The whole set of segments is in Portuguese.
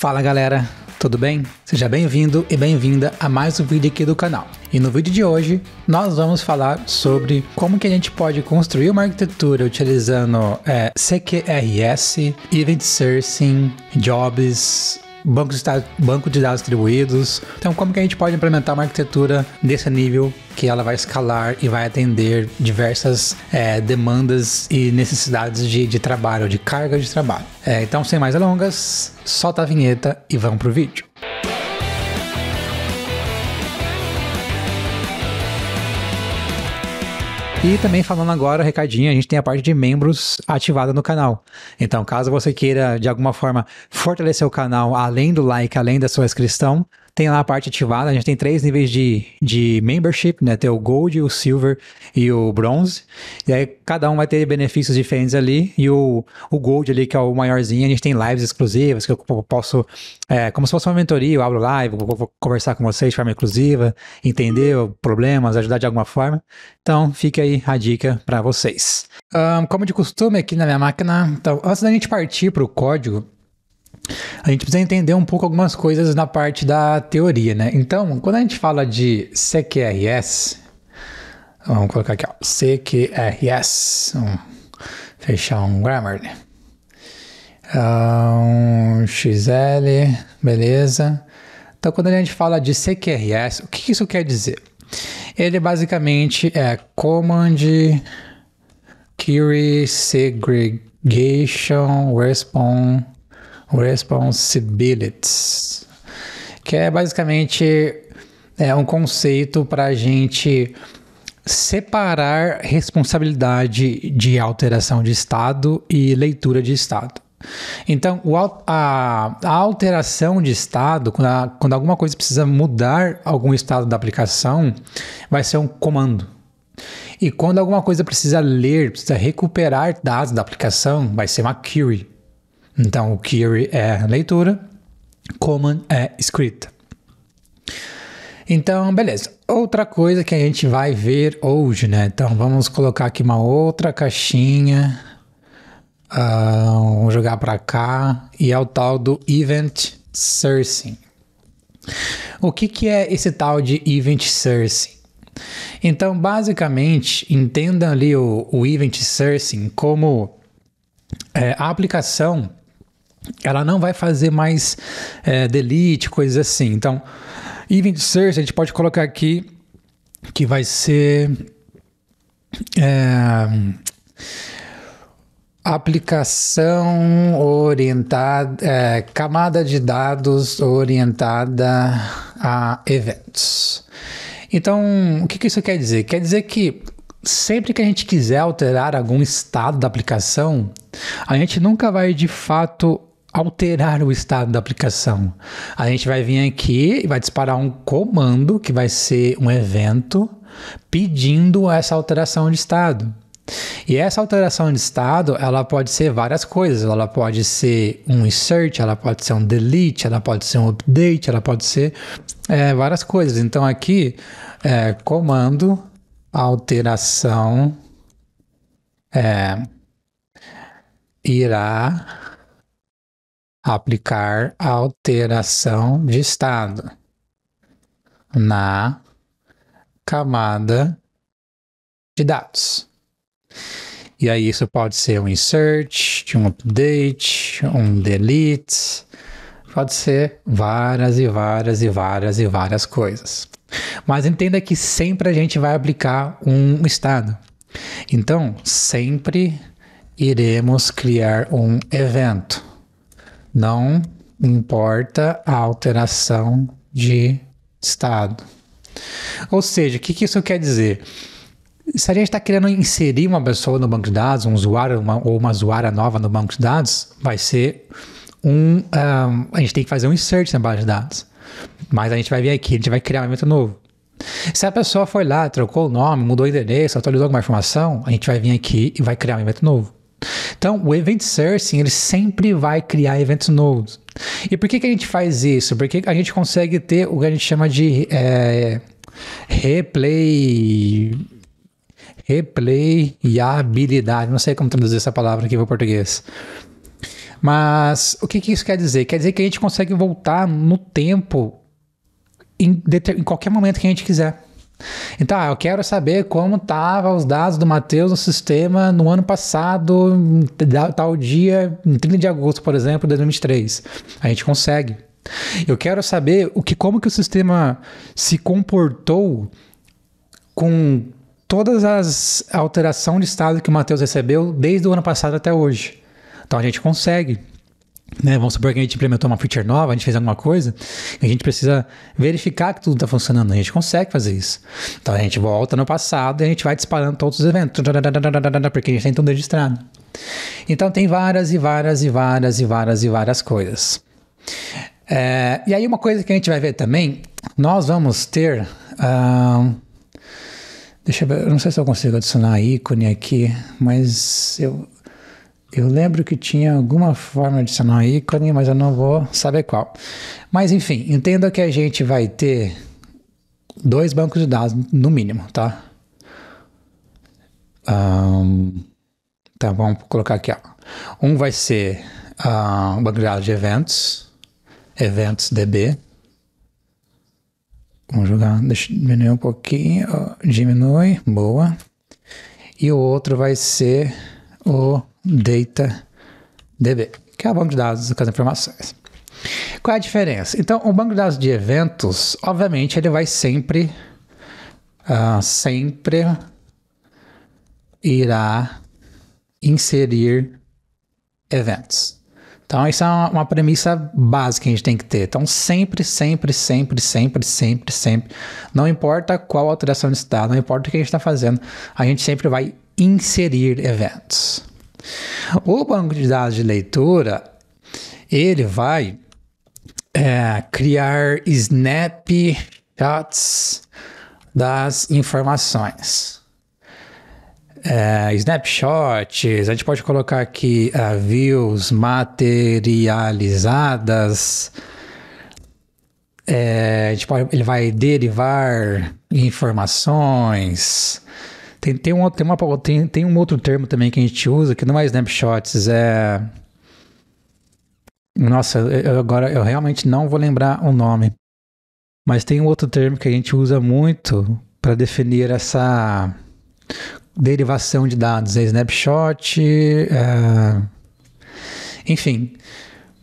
Fala galera, tudo bem? Seja bem-vindo e bem-vinda a mais um vídeo aqui do canal. E no vídeo de hoje, nós vamos falar sobre como que a gente pode construir uma arquitetura utilizando é, CQRS, Event Sourcing, Jobs, banco de, dados, banco de dados distribuídos. Então, como que a gente pode implementar uma arquitetura desse nível que ela vai escalar e vai atender diversas é, demandas e necessidades de, de trabalho, de carga de trabalho. É, então, sem mais delongas, solta a vinheta e vamos pro vídeo. E também falando agora, recadinho, a gente tem a parte de membros ativada no canal. Então, caso você queira de alguma forma fortalecer o canal além do like, além da sua inscrição, tem lá a parte ativada. A gente tem três níveis de, de membership, né? Tem o Gold, o Silver e o Bronze. E aí cada um vai ter benefícios diferentes ali. E o, o Gold ali, que é o maiorzinho, a gente tem lives exclusivas que eu posso, é, como se fosse uma mentoria, eu abro live, vou, vou conversar com vocês de forma inclusiva, entender problemas, ajudar de alguma forma. Então fica aí a dica para vocês. Um, como de costume aqui na minha máquina, então antes da gente partir para o código, a gente precisa entender um pouco algumas coisas na parte da teoria, né? Então, quando a gente fala de CQRS, vamos colocar aqui, ó, CQRS, fechar um grammar, né? Ah, um, XL, beleza. Então, quando a gente fala de CQRS, o que isso quer dizer? Ele basicamente é Command Query Segregation Response Responsibilities, que é basicamente é um conceito para a gente separar responsabilidade de alteração de estado e leitura de estado. Então, a, alteração de estado, quando, quando alguma coisa precisa mudar algum estado da aplicação, vai ser um comando. E quando alguma coisa precisa ler, precisa recuperar dados da aplicação, vai ser uma query. Então, o query é leitura, Common é escrita. Então, beleza. Outra coisa que a gente vai ver hoje, né? Então, vamos colocar aqui uma outra caixinha. Uh, vamos jogar para cá. E é o tal do Event Sourcing. O que, que é esse tal de Event Sourcing? Então, basicamente, entenda ali o, o Event Sourcing como é, a aplicação ela não vai fazer mais é, delete, coisas assim. Então, event search a gente pode colocar aqui que vai ser é, aplicação orientada, é, camada de dados orientada a eventos. Então, o que, que isso quer dizer? Quer dizer que sempre que a gente quiser alterar algum estado da aplicação, a gente nunca vai de fato alterar o estado da aplicação. A gente vai vir aqui e vai disparar um comando que vai ser um evento pedindo essa alteração de estado. E essa alteração de estado, ela pode ser várias coisas. Ela pode ser um insert, ela pode ser um delete, ela pode ser um update, ela pode ser é, várias coisas. Então aqui, é, comando, alteração, é, irá aplicar alteração de estado na camada de dados. E aí isso pode ser um insert, um update, um delete, pode ser várias e várias e várias e várias coisas. Mas entenda que sempre a gente vai aplicar um estado. Então, sempre iremos criar um evento não importa a alteração de estado. Ou seja, o que, que isso quer dizer? Se a gente está querendo inserir uma pessoa no banco de dados, um usuário uma, ou uma usuária nova no banco de dados, vai ser um, um, ah, A gente tem que fazer um insert na base de dados. Mas a gente vai vir aqui, a gente vai criar um evento novo. Se a pessoa foi lá, trocou o nome, mudou o endereço, atualizou alguma informação, a gente vai vir aqui e vai criar um evento novo. Então, o event sourcing ele sempre vai criar eventos novos. E por que, que a gente faz isso? Porque a gente consegue ter o que a gente chama de é, replay replayabilidade. Não sei como traduzir essa palavra aqui para o português. Mas o que, que isso quer dizer? Quer dizer que a gente consegue voltar no tempo em, em qualquer momento que a gente quiser. Então, ah, eu quero saber como estavam os dados do Matheus no sistema no ano passado, tal dia, em 30 de agosto, por exemplo, de 2023. A gente consegue. Eu quero saber o que, como que o sistema se comportou com todas as alterações de estado que o Matheus recebeu desde o ano passado até hoje. Então a gente consegue. Né, vamos supor que a gente implementou uma feature nova, a gente fez alguma coisa, a gente precisa verificar que tudo está funcionando. A gente consegue fazer isso. Então a gente volta no passado e a gente vai disparando todos os eventos, porque a gente tem tudo registrado. Então tem várias e várias e várias e várias e várias coisas. É, e aí uma coisa que a gente vai ver também, nós vamos ter. deixa eu ver, eu não sei se eu consigo adicionar ícone aqui, mas eu, eu lembro que tinha alguma forma de adicional ícone, mas eu não vou saber qual. Mas enfim, entenda que a gente vai ter dois bancos de dados no mínimo, tá? Um, então vamos colocar aqui. Ó. Um vai ser uh, banco de dados de eventos, eventos DB. Vamos jogar, deixa diminuir um pouquinho, diminui, boa. E o outro vai ser o Data DB, que é o banco de dados com as informações. Qual é a diferença? Então, o banco de dados de eventos, obviamente, ele vai sempre, uh, sempre irá inserir eventos. Então, isso é uma, premissa básica que a gente tem que ter. Então, sempre, sempre, sempre, sempre, sempre, sempre. Não importa qual alteração está, não importa o que a gente está fazendo, a gente sempre vai inserir eventos. O banco de dados de leitura, ele vai é, criar snapshots das informações. É, snapshots, a gente pode colocar aqui uh, views materializadas. É, a gente pode, ele vai derivar informações. Tem, tem, um, tem, uma, tem, tem um outro termo também que a gente usa, que não é snapshots, é. Nossa, eu, agora eu realmente não vou lembrar o nome. Mas tem um outro termo que a gente usa muito para definir essa derivação de dados. É snapshot. É... Enfim.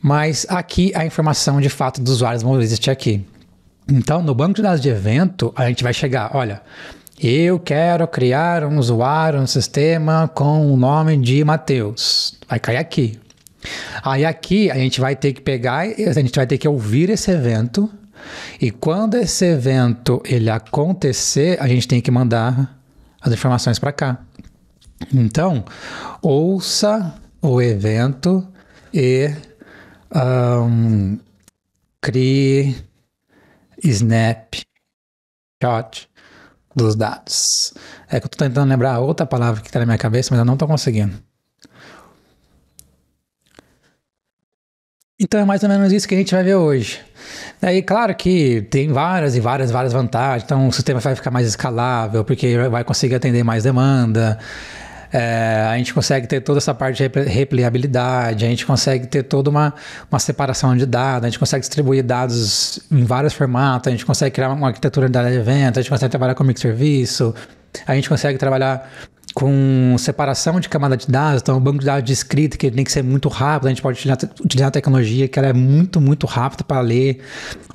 Mas aqui a informação de fato dos usuários não existe aqui. Então, no banco de dados de evento, a gente vai chegar, olha, eu quero criar um usuário, um sistema com o nome de Mateus. Vai cair aqui. Aí aqui a gente vai ter que pegar, a gente vai ter que ouvir esse evento. E quando esse evento ele acontecer, a gente tem que mandar as informações para cá. Então, ouça o evento e um, crie snapshot dos dados. É que eu estou tentando lembrar outra palavra que está na minha cabeça, mas eu não estou conseguindo. Então é mais ou menos isso que a gente vai ver hoje. Daí, claro que tem várias e várias, várias vantagens. Então o sistema vai ficar mais escalável, porque vai conseguir atender mais demanda. É, a gente consegue ter toda essa parte de replicabilidade, a gente consegue ter toda uma, uma separação de dados, a gente consegue distribuir dados em vários formatos, a gente consegue criar uma arquitetura de evento, a gente consegue trabalhar com microserviço, a gente consegue trabalhar com separação de camada de dados, então o é banco de dados de escrita que tem que ser muito rápido, a gente pode utilizar, utilizar a tecnologia que ela é muito, muito rápida para ler,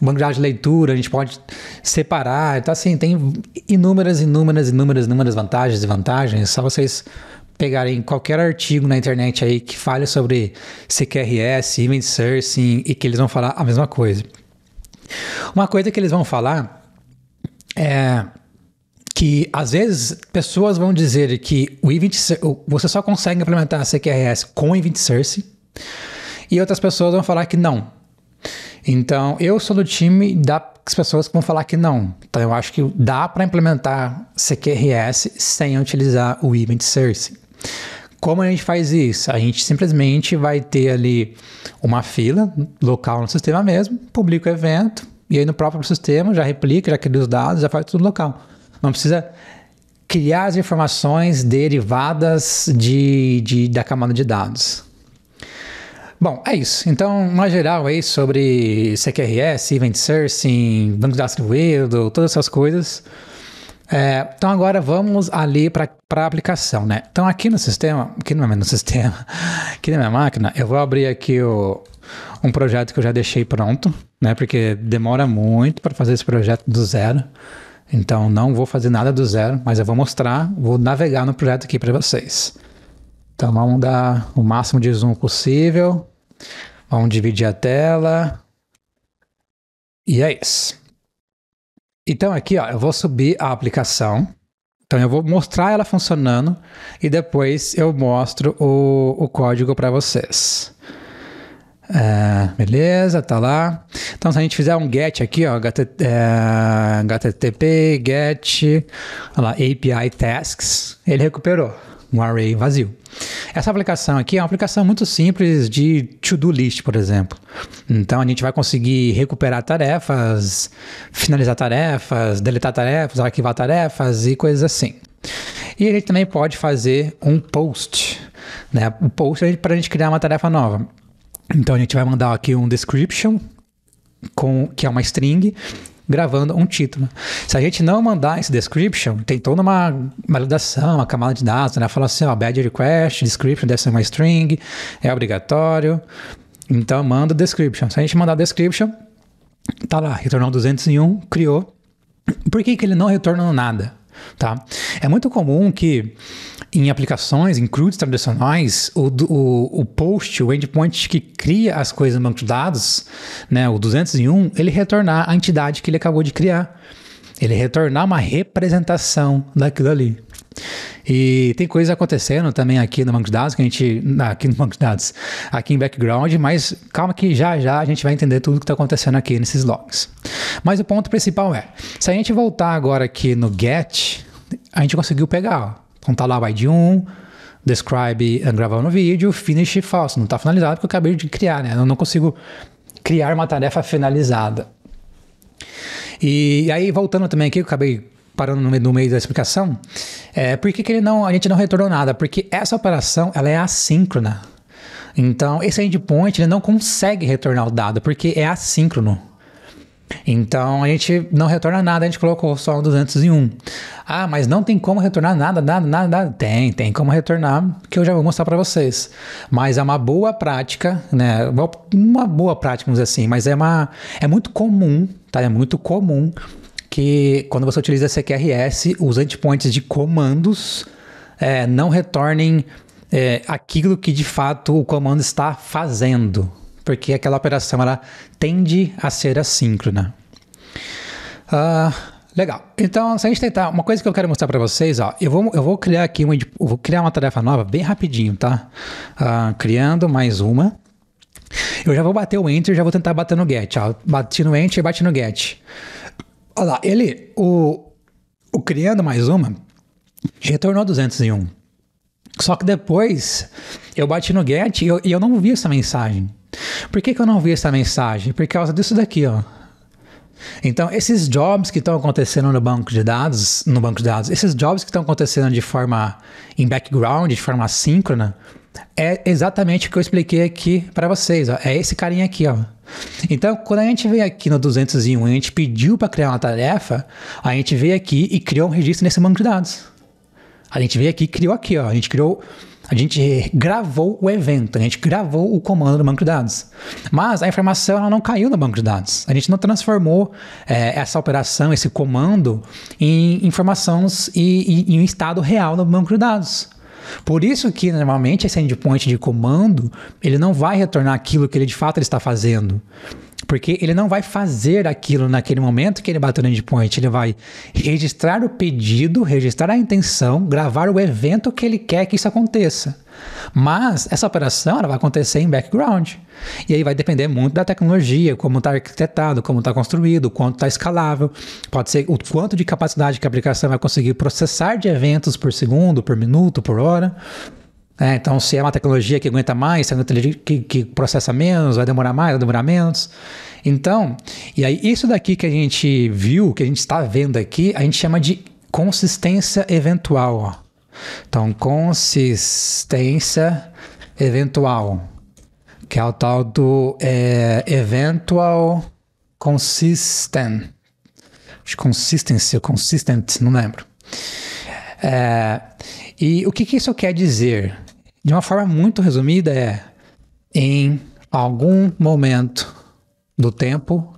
o banco de dados de leitura, a gente pode separar, então assim, tem inúmeras, inúmeras, inúmeras, inúmeras vantagens e vantagens, só vocês pegarem qualquer artigo na internet aí que fale sobre CQRS, image sourcing e que eles vão falar a mesma coisa. Uma coisa que eles vão falar é que às vezes pessoas vão dizer que o Event você só consegue implementar a CQRS com o event source e outras pessoas vão falar que não. Então, eu sou do time das pessoas que vão falar que não. Então, eu acho que dá para implementar CQRS sem utilizar o event source. Como a gente faz isso? A gente simplesmente vai ter ali uma fila local no sistema mesmo, publica o evento, e aí no próprio sistema já replica, já cria os dados, já faz tudo local. Não precisa criar as informações derivadas de, de, da camada de dados. Bom, é isso. Então, mais geral aí sobre CQRS, Event Sourcing, banco de dados distribuído, todas essas coisas. É, então agora vamos ali para a aplicação, né? Então aqui no sistema, aqui é no, no sistema, aqui na é minha máquina, eu vou abrir aqui o, um projeto que eu já deixei pronto, né? Porque demora muito para fazer esse projeto do zero. Então não vou fazer nada do zero, mas eu vou mostrar, vou navegar no projeto aqui para vocês. Então vamos dar o máximo de zoom possível, vamos dividir a tela e é isso. Então aqui ó, eu vou subir a aplicação, então eu vou mostrar ela funcionando e depois eu mostro o, o código para vocês. Ah, beleza, tá lá. Então, se a gente fizer um get aqui, ó, http eh, get lá, API tasks, ele recuperou um array vazio. Essa aplicação aqui é uma aplicação muito simples de to-do list, por exemplo. Então a gente vai conseguir recuperar tarefas, finalizar tarefas, deletar tarefas, arquivar tarefas e coisas assim. E a gente também pode fazer um post, né? O um post é para a gente criar uma tarefa nova. Então a gente vai mandar aqui um description, com, que é uma string, gravando um título. Se a gente não mandar esse description, tem toda uma validação, uma camada de dados, né? Fala assim, ó, bad request, description deve ser uma string, é obrigatório. Então manda description. Se a gente mandar description, tá lá, retornou 201, criou. Por que, que ele não retornou nada? Tá? É muito comum que em aplicações, em CRUDs tradicionais, o, o, o, post, o endpoint que cria as coisas no banco de dados, né, o 201, ele retornar a entidade que ele acabou de criar ele retornar uma representação daquilo ali. E tem coisas acontecendo também aqui no Banco de Dados, que a gente. Aqui no Banco de Dados, aqui em background, mas calma que já já a gente vai entender tudo que está acontecendo aqui nesses logs. Mas o ponto principal é: se a gente voltar agora aqui no get, a gente conseguiu pegar. Ó. Então tá lá o ID 1, describe no vídeo, finish falso. Não está finalizado porque eu acabei de criar, né? Eu não consigo criar uma tarefa finalizada. E aí, voltando também aqui, eu acabei parando no meio, no meio da explicação, é, por que, que ele não, a gente não retornou nada? Porque essa operação ela é assíncrona. Então, esse endpoint ele não consegue retornar o dado, porque é assíncrono. Então a gente não retorna nada, a gente colocou só um 201. Ah, mas não tem como retornar nada, nada, nada, nada. Tem, tem como retornar, que eu já vou mostrar para vocês. Mas é uma boa prática, né? Uma boa prática, vamos dizer assim, mas é uma é muito comum, tá? É muito comum que quando você utiliza CQRS, os endpoints de comandos é, não retornem é, aquilo que de fato o comando está fazendo, porque aquela operação ela tende a ser assíncrona. Ah, legal. Então, se a gente tentar, uma coisa que eu quero mostrar para vocês, ó, eu vou, eu vou criar aqui uma, vou criar uma tarefa nova bem rapidinho, tá? Ah, criando mais uma. Eu já vou bater o enter, já vou tentar bater no get, ó. Bati no enter, bati no get. Olha lá, ele, o, o criando mais uma, retornou 201. Só que depois eu bati no get e eu, e eu não vi essa mensagem. Por que, que eu não vi essa mensagem? Por causa disso daqui, ó. Então, esses jobs que estão acontecendo no banco de dados, no banco de dados, esses jobs que estão acontecendo de forma em background, de forma assíncrona, é exatamente o que eu expliquei aqui para vocês, ó. É esse carinha aqui, ó. Então, quando a gente veio aqui no 201 e a gente pediu para criar uma tarefa, a gente veio aqui e criou um registro nesse banco de dados. A gente veio aqui e criou aqui, ó. A gente criou a gente gravou o evento, a gente gravou o comando no banco de dados. Mas a informação ela não caiu no banco de dados. A gente não transformou é, essa operação, esse comando, em informações e, e em um estado real no banco de dados. Por isso que normalmente esse endpoint de comando ele não vai retornar aquilo que ele de fato ele está fazendo. Porque ele não vai fazer aquilo naquele momento que ele bateu no endpoint. Ele vai registrar o pedido, registrar a intenção, gravar o evento que ele quer que isso aconteça. Mas essa operação ela vai acontecer em background. E aí vai depender muito da tecnologia, como está arquitetado, como está construído, quanto está escalável. Pode ser o quanto de capacidade que a aplicação vai conseguir processar de eventos por segundo, por minuto, por hora. É, então, se é uma tecnologia que aguenta mais, se é uma tecnologia que, que, processa menos, vai demorar mais, vai demorar menos. Então, e aí isso daqui que a gente viu, que a gente está vendo aqui, a gente chama de consistência eventual. Ó. Então, consistência eventual, que é o tal do é, eventual consistent. Consistência, consistent, não lembro. É, e o que, que isso quer dizer? De uma forma muito resumida, é em algum momento do tempo,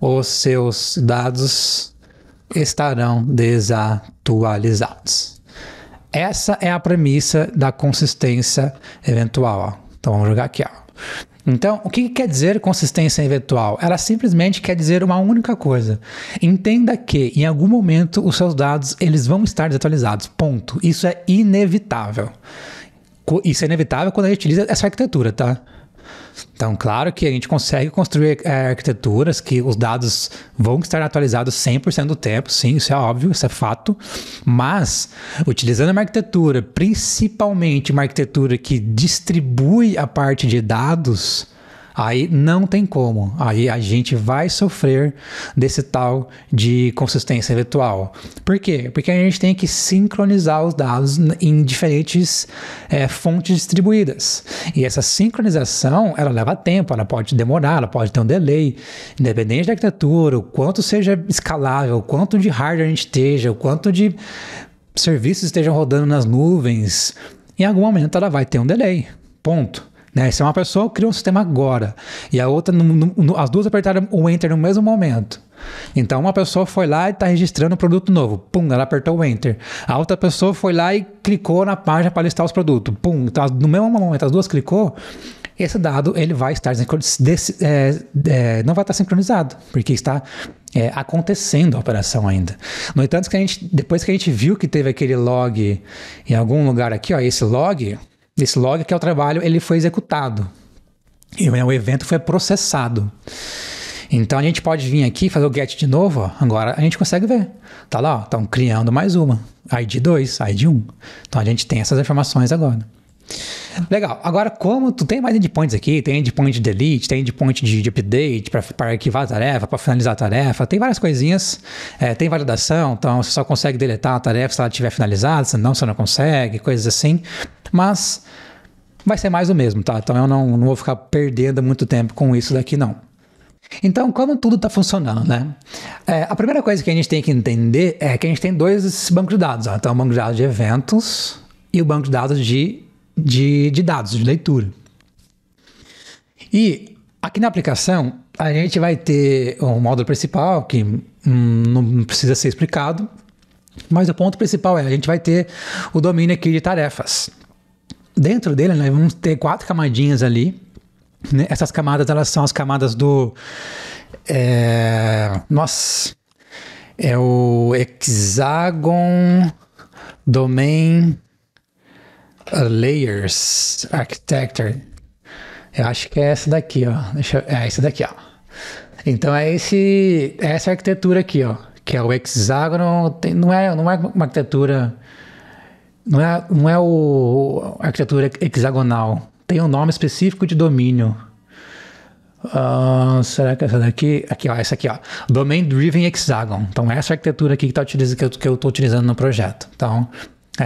os seus dados estarão desatualizados. Essa é a premissa da consistência eventual. Então vamos jogar aqui. Ó. Então, o que, quer dizer consistência eventual? Ela simplesmente quer dizer uma única coisa. Entenda que em algum momento os seus dados eles vão estar desatualizados. Ponto. Isso é inevitável. Isso é inevitável quando a gente utiliza essa arquitetura, tá? Então, claro que a gente consegue construir é, arquiteturas que os dados vão estar atualizados 100% do tempo, sim, isso é óbvio, isso é fato, mas utilizando uma arquitetura, principalmente uma arquitetura que distribui a parte de dados, Aí não tem como. Aí a gente vai sofrer desse tal de consistência eventual. Por quê? Porque a gente tem que sincronizar os dados em diferentes é, fontes distribuídas. E essa sincronização, ela leva tempo, ela pode demorar, ela pode ter um delay, independente da arquitetura, o quanto seja escalável, o quanto de hardware a gente esteja, o quanto de serviços estejam rodando nas nuvens, em algum momento ela vai ter um delay. Ponto. Né? Se é uma pessoa cria um sistema agora e a outra, no, no, as duas apertaram o Enter no mesmo momento. Então uma pessoa foi lá e está registrando um produto novo. Pum, ela apertou o Enter. A outra pessoa foi lá e clicou na página para listar os produtos. Pum, então no mesmo momento as duas clicou. Esse dado ele vai estar desse, é, é, não vai estar sincronizado, porque está é, acontecendo a operação ainda. No entanto, que a gente, depois que a gente viu que teve aquele log em algum lugar aqui, ó, esse log esse log, que é o trabalho, ele foi executado. E o evento foi processado. Então a gente pode vir aqui fazer o get de novo, ó. agora a gente consegue ver. Tá lá, estão criando mais uma. ID 2, ID 1. Então a gente tem essas informações agora. Legal. Agora, como tu tem mais endpoints aqui, tem endpoint delete, tem endpoint de, de update para arquivar a tarefa, para finalizar a tarefa, tem várias coisinhas. É, tem validação, então você só consegue deletar a tarefa se ela estiver finalizada, senão você não consegue, coisas assim. Mas vai ser mais o mesmo, tá? Então eu não, não vou ficar perdendo muito tempo com isso daqui, não. Então, como tudo está funcionando, né? É, a primeira coisa que a gente tem que entender é que a gente tem dois bancos de dados. Ó. Então, o banco de dados de eventos e o banco de dados de, de, de dados, de leitura. E aqui na aplicação, a gente vai ter um módulo principal que hum, não precisa ser explicado, mas o ponto principal é a gente vai ter o domínio aqui de tarefas dentro dele nós né, vamos ter quatro camadinhas ali. Né? Essas camadas elas são as camadas do. É, É o Hexagon Domain Layers Architecture. Eu acho que é essa daqui, ó. Deixa, é essa daqui, ó. Então é esse, é essa arquitetura aqui, ó, que é o hexágono. Tem, não é, não é uma arquitetura não é, não é o, a arquitetura hexagonal. Tem um nome específico de domínio. Uh, será que essa daqui? Aqui, ó, essa aqui, ó. Domain Driven Hexagon. Então, essa é arquitetura aqui que, tá utilizando que eu estou utilizando no projeto. Então, é,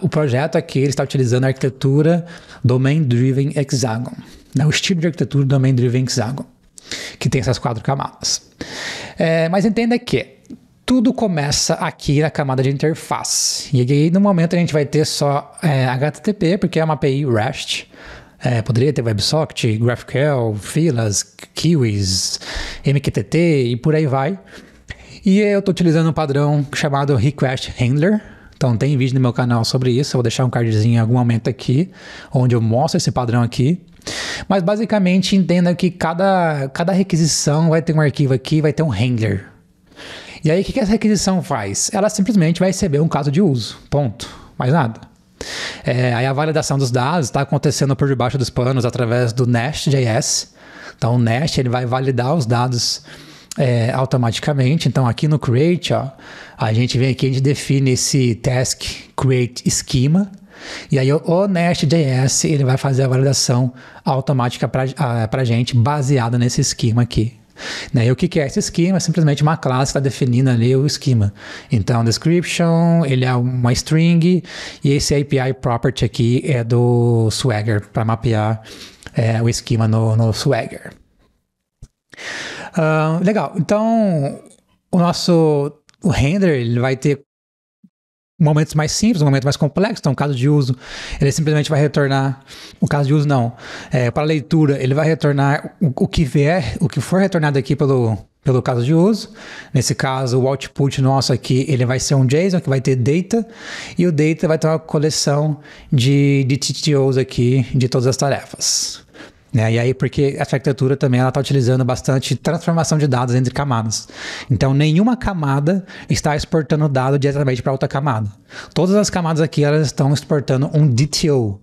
o projeto aqui está utilizando a arquitetura Domain Driven Hexagon. Né? O estilo de arquitetura Domain Driven Hexagon, que tem essas quatro camadas. É, mas entenda que tudo começa aqui na camada de interface. E aí, no momento, a gente vai ter só é, HTTP, porque é uma API REST. É, poderia ter WebSocket, GraphQL, filas, Kiwis, MQTT e por aí vai. E eu estou utilizando um padrão chamado Request Handler. Então tem vídeo no meu canal sobre isso, eu vou deixar um cardzinho em algum momento aqui, onde eu mostro esse padrão aqui. Mas basicamente entenda que cada, cada requisição vai ter um arquivo aqui, vai ter um handler. E aí, o que essa requisição faz? Ela simplesmente vai receber um caso de uso, ponto. Mais nada. É, aí a validação dos dados está acontecendo por debaixo dos panos através do Nest.js. Então, o Nest ele vai validar os dados é, automaticamente. Então, aqui no Create, ó, a gente vem aqui a gente define esse task create schema. E aí o Nest.js ele vai fazer a validação automática para a ah, gente baseada nesse esquema aqui. Né? E o que, que é esse esquema? É simplesmente uma classe está definindo ali o esquema. Então, é description, ele é uma string, e esse API property aqui é do Swagger, para mapear é, o esquema no, no Swagger. Uh, legal, então o nosso o render ele vai ter momentos mais simples, momento mais complexo, então caso de uso, ele simplesmente vai retornar, o caso de uso não, é, para leitura, ele vai retornar o, o, que vier, o que for retornado aqui pelo, pelo caso de uso, nesse caso o output nosso aqui, ele vai ser um JSON que vai ter data, e o data vai ter uma coleção de, de TTOs aqui, de todas as tarefas. Né? E aí, porque essa arquitetura também está utilizando bastante transformação de dados entre camadas. Então, nenhuma camada está exportando dado diretamente para outra camada. Todas as camadas aqui elas estão exportando um DTO.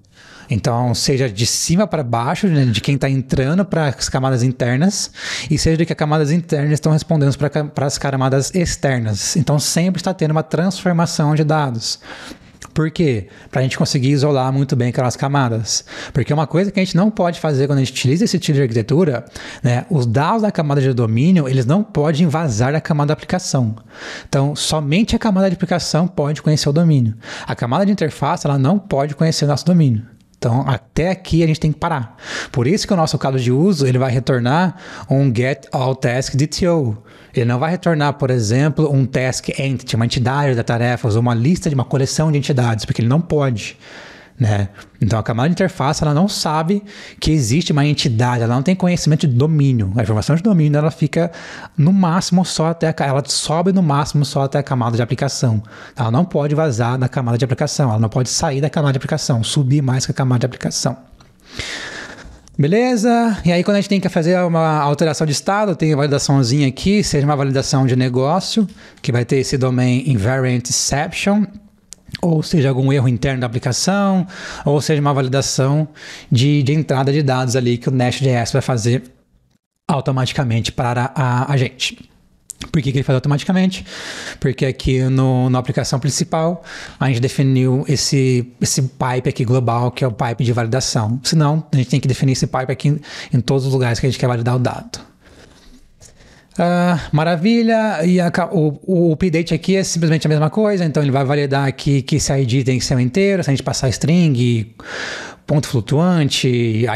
Então, seja de cima para baixo, né, de quem está entrando para as camadas internas, e seja de que as camadas internas estão respondendo para as camadas externas. Então, sempre está tendo uma transformação de dados. Por quê? Para a gente conseguir isolar muito bem aquelas camadas. Porque uma coisa que a gente não pode fazer quando a gente utiliza esse tipo de arquitetura, né, os dados da camada de domínio, eles não podem vazar a camada da aplicação. Então, somente a camada de aplicação pode conhecer o domínio. A camada de interface, ela não pode conhecer o nosso domínio. Então, até aqui a gente tem que parar. Por isso que o nosso caso de uso, ele vai retornar um get all task DTO. Ele não vai retornar, por exemplo, um task entity, uma entidade da tarefa ou uma lista de uma coleção de entidades, porque ele não pode. Né? Então a camada de interface ela não sabe que existe uma entidade, ela não tem conhecimento de domínio. A informação de domínio ela fica no máximo só até a, ela sobe no máximo só até a camada de aplicação. Ela não pode vazar da camada de aplicação, ela não pode sair da camada de aplicação, subir mais que a camada de aplicação. Beleza? E aí quando a gente tem que fazer uma alteração de estado, tem a validaçãozinha aqui, seja uma validação de negócio, que vai ter esse domain invariant exception ou seja algum erro interno da aplicação, ou seja uma validação de, de entrada de dados ali que o Nest.js vai fazer automaticamente para a, a gente. Por que, que, ele faz automaticamente? Porque aqui no, na aplicação principal a gente definiu esse, esse pipe aqui global, que é o pipe de validação. Senão, a gente tem que definir esse pipe aqui em, em todos os lugares que a gente quer validar o dado. Ah, maravilha, e a, o, o update aqui é simplesmente a mesma coisa, então ele vai validar aqui que esse ID tem que ser um inteiro, se a gente passar string, ponto flutuante,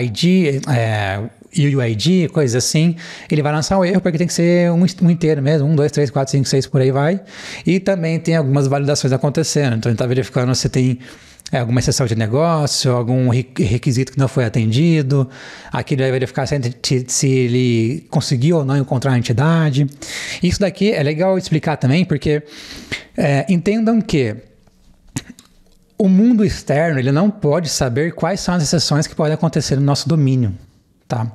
ID, é, UUID, coisas assim, ele vai lançar um erro porque tem que ser um, um inteiro mesmo, um, dois, três, quatro, cinco, seis, por aí vai. E também tem algumas validações acontecendo, então ele está verificando se tem é, alguma exceção de negócio, algum requisito que não foi atendido, aqui ele vai verificar se, se ele conseguiu ou não encontrar a entidade. Isso daqui é legal explicar também, porque é, entendam que o mundo externo ele não pode saber quais são as exceções que podem acontecer no nosso domínio. Tá.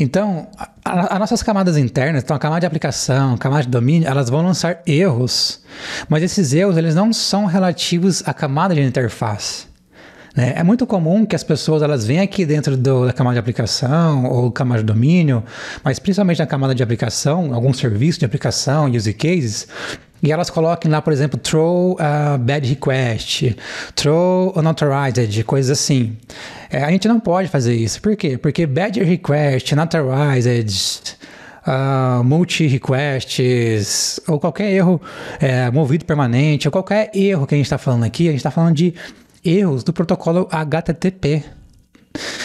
Então, as nossas camadas internas, então a camada de aplicação, a camada de domínio, elas vão lançar erros, mas esses erros eles não são relativos à camada de interface. Né? É muito comum que as pessoas elas venham aqui dentro do, da camada de aplicação ou camada de domínio, mas principalmente na camada de aplicação, algum serviço de aplicação, use cases, e elas coloquem lá, por exemplo, throw a bad request, throw unauthorized, coisas assim. É, a gente não pode fazer isso. Por quê? Porque bad request, unauthorized, uh, multi-requests, ou qualquer erro é, movido permanente, ou qualquer erro que a gente está falando aqui, a gente está falando de erros do protocolo HTTP.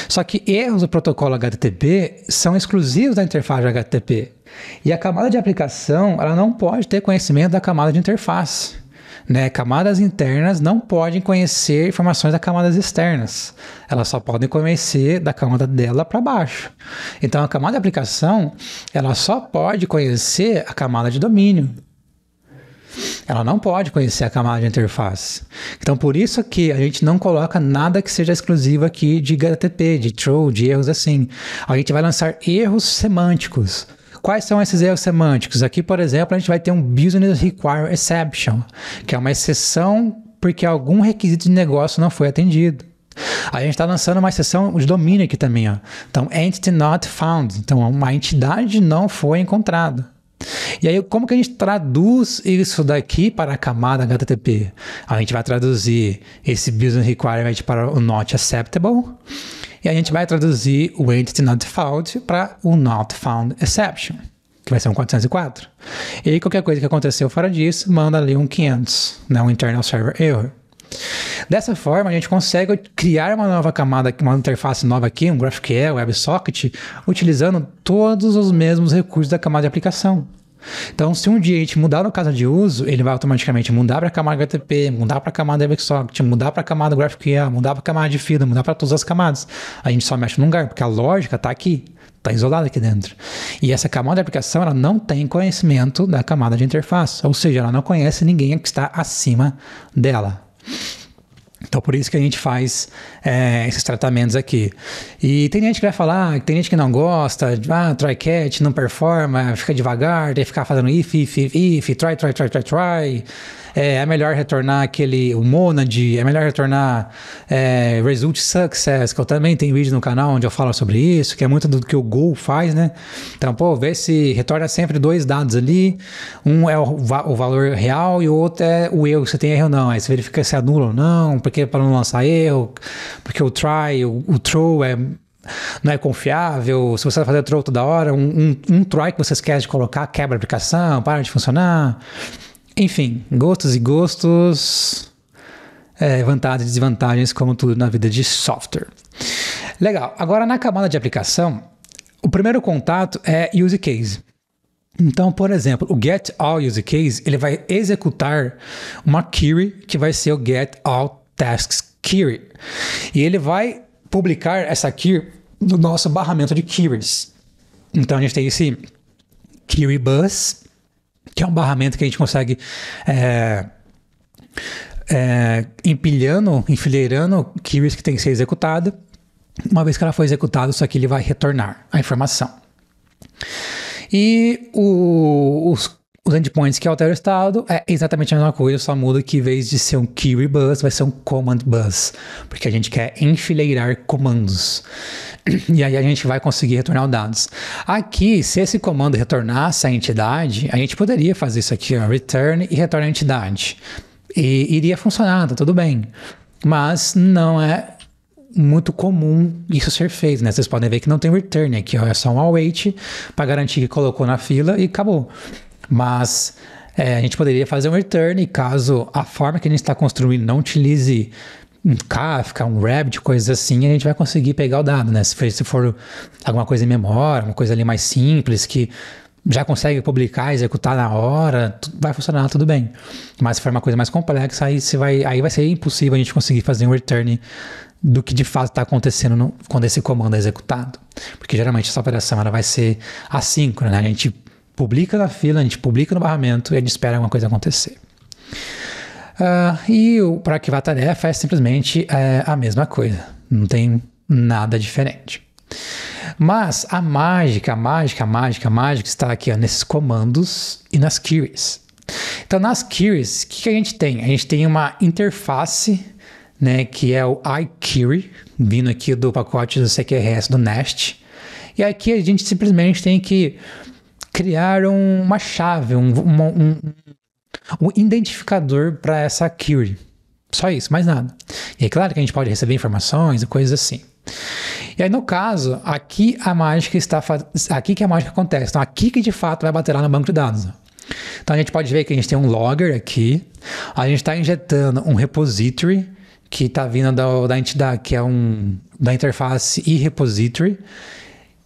Só que erros do protocolo HTTP são exclusivos da interface HTTP. E a camada de aplicação ela não pode ter conhecimento da camada de interface. Né? Camadas internas não podem conhecer informações da camadas externas. Elas só podem conhecer da camada dela para baixo. Então a camada de aplicação ela só pode conhecer a camada de domínio ela não pode conhecer a camada de interface. Então, por isso que a gente não coloca nada que seja exclusivo aqui de HTTP, de true, de erros assim. A gente vai lançar erros semânticos. Quais são esses erros semânticos? Aqui, por exemplo, a gente vai ter um Business Require Exception, que é uma exceção porque algum requisito de negócio não foi atendido. A gente está lançando uma exceção de domínio aqui também. Ó. Então, Entity Not Found. Então, uma entidade não foi encontrada. E aí, como que a gente traduz isso daqui para a camada HTTP? A gente vai traduzir esse business requirement para o not acceptable. E a gente vai traduzir o entity not found para o not found exception, que vai ser um 404. E aí, qualquer coisa que aconteceu fora disso, manda ali um 500, né? um internal server error. Dessa forma, a gente consegue criar uma nova camada, uma interface nova aqui, um GraphQL, WebSocket, utilizando todos os mesmos recursos da camada de aplicação. Então, se um dia a gente mudar no caso de uso, ele vai automaticamente mudar para a camada HTTP, mudar para a camada WebSocket, mudar para a camada GraphQL, mudar para a camada de fila, mudar para todas as camadas. A gente só mexe num lugar, porque a lógica está aqui, está isolada aqui dentro. E essa camada de aplicação, ela não tem conhecimento da camada de interface, ou seja, ela não conhece ninguém que está acima dela. Então, por isso que a gente faz é, esses tratamentos aqui. E tem gente que vai falar, ah, tem gente que não gosta, ah, try catch, não performa, fica devagar, tem que ficar fazendo if, if, if, if, try, try, try, try, try é, é melhor retornar aquele o Monad, é melhor retornar é, Result Success, que eu também tenho vídeo no canal onde eu falo sobre isso, que é muito do que o Go faz, né? Então, pô, vê se retorna sempre dois dados ali, um é o, va o valor real e o outro é o erro, se tem erro ou não, aí você verifica se anula ou não, porque para não lançar erro, porque o try, o, o throw é não é confiável, se você vai fazer troll toda hora, um, um, um try que você esquece de colocar, quebra a aplicação, para de funcionar. Enfim, gostos e gostos, é, vantagens e desvantagens, como tudo na vida de software. Legal, agora na camada de aplicação, o primeiro contato é use case. Então, por exemplo, o get all use case, ele vai executar uma query que vai ser o get all tasks query. E ele vai publicar essa query no nosso barramento de queries. Então a gente tem esse query bus que é um barramento que a gente consegue é, é, empilhando, enfileirando queries que tem que ser executada. Uma vez que ela foi executada, isso aqui ele vai retornar a informação. E o, os, os endpoints que alteram o estado é exatamente a mesma coisa, só muda que em vez de ser um query bus, vai ser um command bus, porque a gente quer enfileirar comandos e aí a gente vai conseguir retornar os dados. Aqui, se esse comando retornasse a entidade, a gente poderia fazer isso aqui, ó, return e retorna a entidade. E iria funcionar, tá tudo bem. Mas não é muito comum isso ser feito, né? Vocês podem ver que não tem return aqui, ó, é só um await para garantir que colocou na fila e acabou. Mas é, a gente poderia fazer um return caso a forma que a gente está construindo não utilize um Kafka, um Rabbit, coisas assim, a gente vai conseguir pegar o dado, né? Se for, se for alguma coisa em memória, uma coisa ali mais simples, que já consegue publicar, executar na hora, vai funcionar tudo bem. Mas se for uma coisa mais complexa, aí, se vai, aí vai ser impossível a gente conseguir fazer um return do que de fato está acontecendo no, quando esse comando é executado. Porque geralmente essa operação ela vai ser assíncrona, né? A gente publica na fila, a gente publica no barramento e a gente espera alguma coisa acontecer. Uh, e para a tarefa é simplesmente é, a mesma coisa, não tem nada diferente. Mas a mágica, a mágica, a mágica, a mágica está aqui ó, nesses comandos e nas queries. Então, nas queries, o que, que a gente tem? A gente tem uma interface né, que é o iQuery, vindo aqui do pacote do CQRS do Nest. E aqui a gente simplesmente tem que criar um, uma chave, um, uma, um, um identificador para essa query. Só isso, mais nada. E é claro que a gente pode receber informações e coisas assim. E aí, no caso, aqui a mágica está aqui que a mágica acontece. Então, aqui que de fato vai bater lá no banco de dados. Então a gente pode ver que a gente tem um logger aqui, a gente está injetando um repository que está vindo da, da entidade, que é um da interface e repository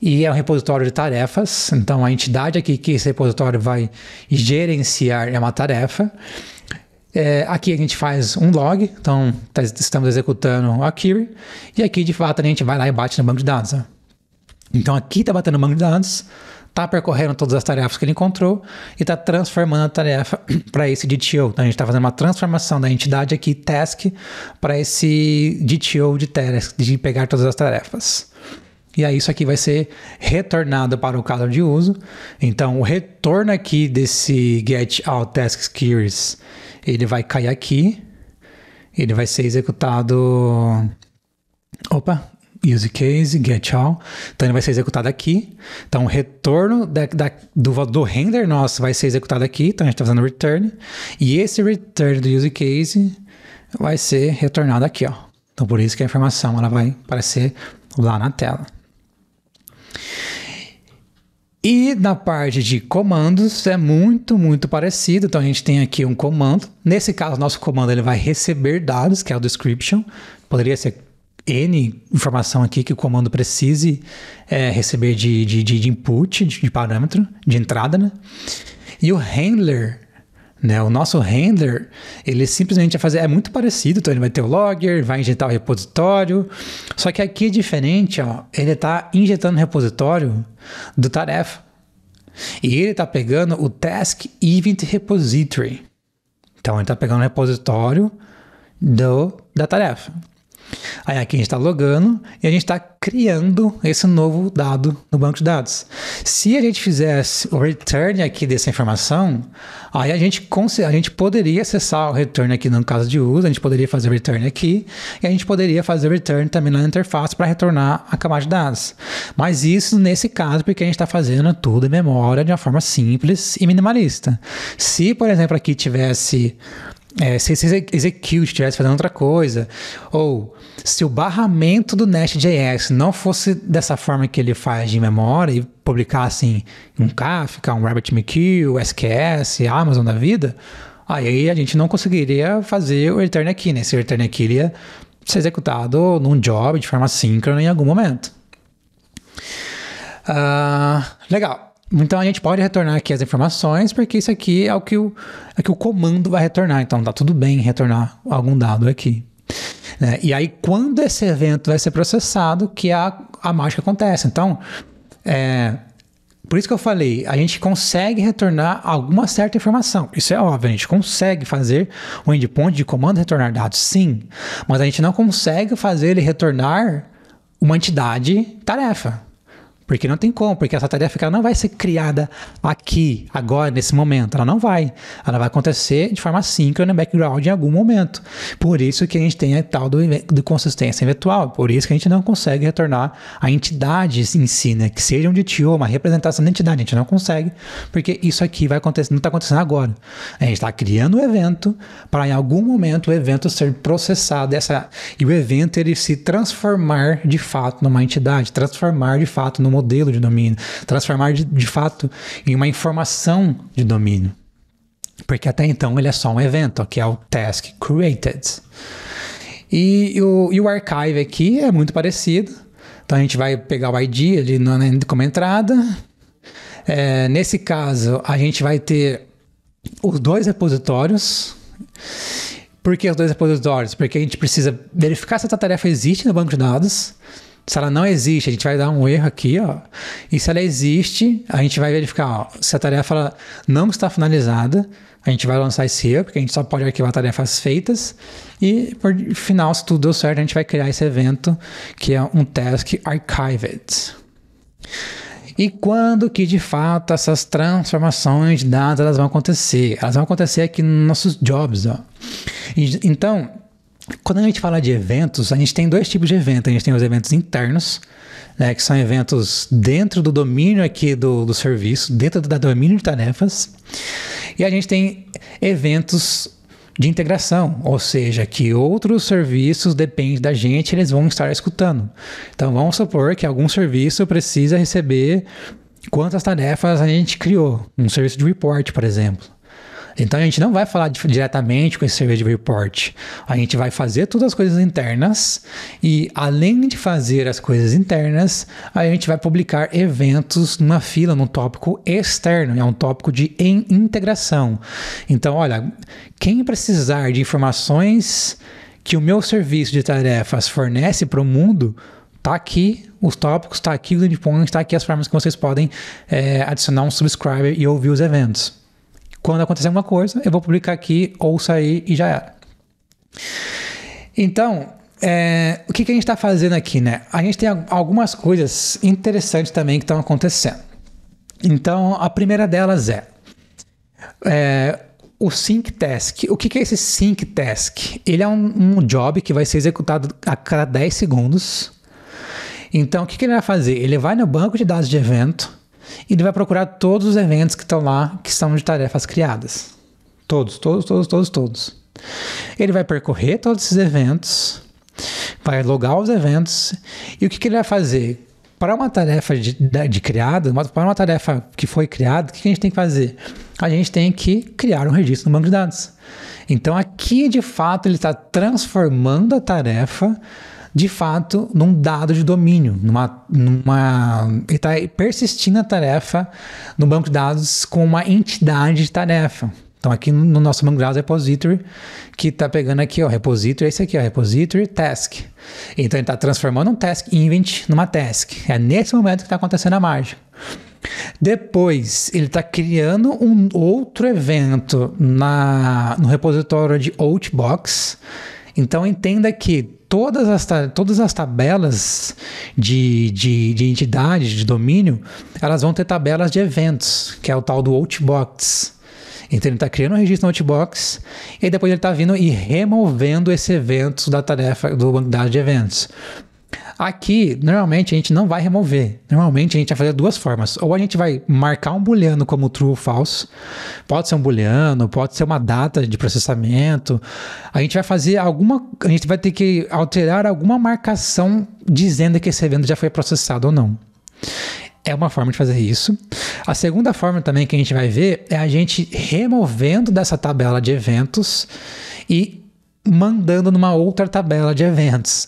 e é um repositório de tarefas. Então, a entidade aqui que esse repositório vai gerenciar é uma tarefa. É, aqui a gente faz um log, então tá, estamos executando a query, e aqui de fato a gente vai lá e bate no banco de dados. Né? Então aqui está batendo no banco de dados, está percorrendo todas as tarefas que ele encontrou e está transformando a tarefa para esse DTO. Então a gente está fazendo uma transformação da entidade aqui, task, para esse DTO de task, de pegar todas as tarefas. E aí isso aqui vai ser retornado para o caso de uso. Então o retorno aqui desse get all tasks queries, ele vai cair aqui. Ele vai ser executado Opa, use case, get all. Então ele vai ser executado aqui. Então o retorno da, da, do, do render nosso vai ser executado aqui. Então a gente está fazendo return. E esse return do use case vai ser retornado aqui, ó. Então por isso que a informação ela vai aparecer lá na tela. E na parte de comandos é muito, muito parecido. Então a gente tem aqui um comando. Nesse caso, nosso comando ele vai receber dados, que é o description. Poderia ser N informação aqui que o comando precise é, receber de, de, de input, de, de parâmetro, de entrada, né? E o handler né? O nosso handler, ele simplesmente vai fazer, é muito parecido, então ele vai ter o logger, vai injetar o repositório, só que aqui é diferente, ó, ele está injetando o repositório do tarefa. E ele está pegando o task event repository. Então ele está pegando o repositório do, da tarefa. Aí aqui a gente está logando e a gente está criando esse novo dado no banco de dados. Se a gente fizesse o return aqui dessa informação, aí a gente, a gente poderia acessar o return aqui no caso de uso, a gente poderia fazer o return aqui e a gente poderia fazer o return também na interface para retornar a camada de dados. Mas isso nesse caso porque a gente está fazendo tudo em memória de uma forma simples e minimalista. Se, por exemplo, aqui tivesse é, se esse execute estivesse fazendo outra coisa, ou se o barramento do Nest.js não fosse dessa forma que ele faz de memória e publicar assim um Kafka, um RabbitMQ, SQS, Amazon da vida, aí a gente não conseguiria fazer o return aqui, né? Esse return aqui ia ser executado num job de forma síncrona em algum momento. Uh, legal. Então a gente pode retornar aqui as informações, porque isso aqui é o que o, é que o comando vai retornar. Então tá tudo bem retornar algum dado aqui. Né? E aí, quando esse evento vai ser processado, que é a, a mágica acontece. Então, é, por isso que eu falei, a gente consegue retornar alguma certa informação. Isso é óbvio, a gente consegue fazer o endpoint de comando retornar dados, sim, mas a gente não consegue fazer ele retornar uma entidade tarefa. Porque não tem como, porque essa tarefa não vai ser criada aqui, agora, nesse momento. Ela não vai. Ela vai acontecer de forma síncrona, background, em algum momento. Por isso que a gente tem a tal do, de consistência eventual. Por isso que a gente não consegue retornar a entidade em si, né? Que seja um tio uma representação da entidade. A gente não consegue, porque isso aqui vai acontecer, não está acontecendo agora. A gente está criando o um evento para em algum momento o evento ser processado essa, e o evento ele se transformar de fato numa entidade, transformar de fato numa modelo de domínio, transformar de, de fato em uma informação de domínio. Porque até então ele é só um evento, que é o task created. E o, e o archive aqui é muito parecido. Então a gente vai pegar o ID ali no, como entrada. É, nesse caso, a gente vai ter os dois repositórios. Por que os dois repositórios? Porque a gente precisa verificar se essa tarefa existe no banco de dados se ela não existe, a gente vai dar um erro aqui, ó. E se ela existe, a gente vai verificar, ó, se a tarefa não está finalizada, a gente vai lançar esse erro, porque a gente só pode arquivar tarefas feitas. E por final, se tudo deu certo, a gente vai criar esse evento que é um task archived. E quando que de fato essas transformações de dados elas vão acontecer? Elas vão acontecer aqui nos nossos jobs, ó. E, então, quando a gente fala de eventos, a gente tem dois tipos de eventos. A gente tem os eventos internos, né, que são eventos dentro do domínio aqui do, do serviço, dentro do domínio de tarefas. E a gente tem eventos de integração, ou seja, que outros serviços dependem da gente, eles vão estar escutando. Então vamos supor que algum serviço precisa receber quantas tarefas a gente criou, um serviço de report, por exemplo. Então a gente não vai falar de, diretamente com esse serviço de report. A gente vai fazer todas as coisas internas e além de fazer as coisas internas, a gente vai publicar eventos numa fila, num tópico externo, é um tópico de integração. Então, olha, quem precisar de informações que o meu serviço de tarefas fornece para o mundo, tá aqui os tópicos, tá aqui o endpoint, tá aqui as formas que vocês podem é, adicionar um subscriber e ouvir os eventos. Quando acontecer alguma coisa, eu vou publicar aqui ou sair e já era. Então, é, o que, que a gente está fazendo aqui, né? A gente tem algumas coisas interessantes também que estão acontecendo. Então, a primeira delas é, é o Sync Task. O que, que é esse Sync Task? Ele é um, um, job que vai ser executado a cada 10 segundos. Então, o que, que ele vai fazer? Ele vai no banco de dados de evento e ele vai procurar todos os eventos que estão lá, que são de tarefas criadas. Todos, todos, todos, todos, todos. Ele vai percorrer todos esses eventos, vai logar os eventos, e o que, que ele vai fazer? Para uma tarefa de, de, de criada, para uma tarefa que foi criada, o que, que a gente tem que fazer? A gente tem que criar um registro no banco de dados. Então aqui, de fato, ele está transformando a tarefa de fato num dado de domínio, numa, numa ele está persistindo a tarefa no banco de dados com uma entidade de tarefa. Então aqui no nosso banco de dados repository, que está pegando aqui o repository, esse aqui o repository task. Então ele está transformando um task event numa task. É nesse momento que está acontecendo a margem. Depois, ele está criando um outro evento na, no repositório de Outbox. Então, entenda que todas as, todas as tabelas de, de, de entidade, de domínio, elas vão ter tabelas de eventos, que é o tal do Outbox. Então ele está criando um registro no Outbox e depois ele está vindo e removendo esse evento da tarefa do banco de dados de eventos. Aqui, normalmente a gente não vai remover. Normalmente a gente vai fazer duas formas. Ou a gente vai marcar um booleano como true ou false. Pode ser um booleano, pode ser uma data de processamento. A gente vai fazer alguma. A gente vai ter que alterar alguma marcação dizendo que esse evento já foi processado ou não. É uma forma de fazer isso. A segunda forma também que a gente vai ver é a gente removendo dessa tabela de eventos e mandando numa outra tabela de eventos.